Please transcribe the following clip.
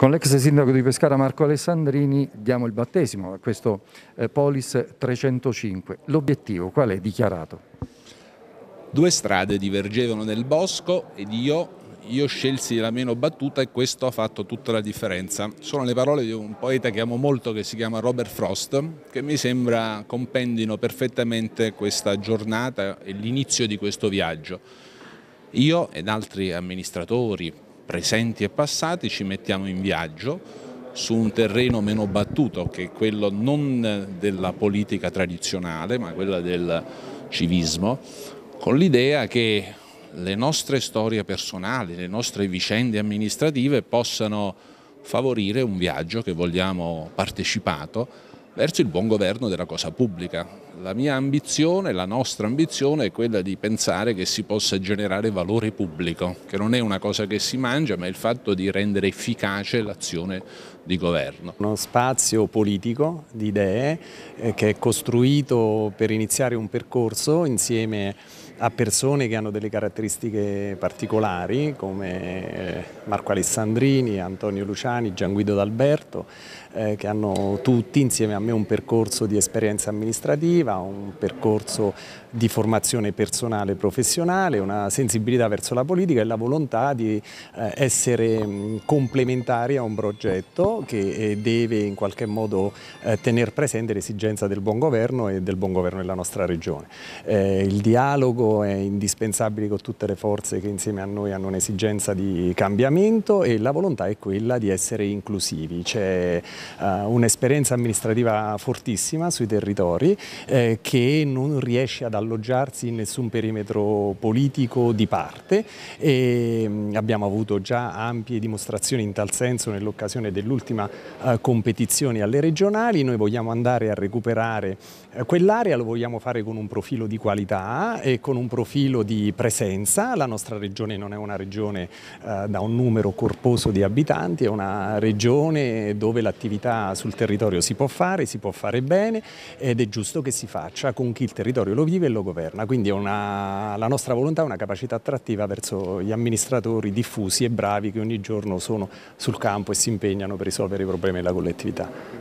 Con l'ex sindaco di Pescara Marco Alessandrini diamo il battesimo a questo eh, Polis 305. L'obiettivo qual è dichiarato? Due strade divergevano nel bosco ed io, io scelsi la meno battuta e questo ha fatto tutta la differenza. Sono le parole di un poeta che amo molto che si chiama Robert Frost che mi sembra compendino perfettamente questa giornata e l'inizio di questo viaggio. Io ed altri amministratori, presenti e passati, ci mettiamo in viaggio su un terreno meno battuto che è quello non della politica tradizionale ma quella del civismo, con l'idea che le nostre storie personali, le nostre vicende amministrative possano favorire un viaggio che vogliamo partecipato verso il buon governo della cosa pubblica. La mia ambizione, la nostra ambizione è quella di pensare che si possa generare valore pubblico, che non è una cosa che si mangia, ma è il fatto di rendere efficace l'azione di governo. Uno spazio politico di idee eh, che è costruito per iniziare un percorso insieme a persone che hanno delle caratteristiche particolari come eh, Marco Alessandrini, Antonio Luciani, Gian Guido D'Alberto, eh, che hanno tutti insieme a me un percorso di esperienza amministrativa, un percorso di formazione personale e professionale, una sensibilità verso la politica e la volontà di eh, essere mh, mm, complementari a un progetto che eh, deve in qualche modo eh, tenere presente l'esigenza del buon governo e del buon governo della nostra regione. Eh, il dialogo è indispensabile con tutte le forze che insieme a noi hanno un'esigenza di cambiamento e la volontà è quella di essere inclusivi. C'è uh, un'esperienza amministrativa fortissima sui territori eh, che non riesce ad alloggiarsi in nessun perimetro politico di parte e mm, abbiamo avuto già ampie dimostrazioni in tal senso nell'occasione dell'ultima uh, competizione alle regionali. Noi vogliamo andare a recuperare uh, quell'area, lo vogliamo fare con un profilo di qualità e con un un profilo di presenza, la nostra regione non è una regione eh, da un numero corposo di abitanti, è una regione dove l'attività sul territorio si può fare, si può fare bene ed è giusto che si faccia con chi il territorio lo vive e lo governa, quindi una, la nostra volontà è una capacità attrattiva verso gli amministratori diffusi e bravi che ogni giorno sono sul campo e si impegnano per risolvere i problemi della collettività.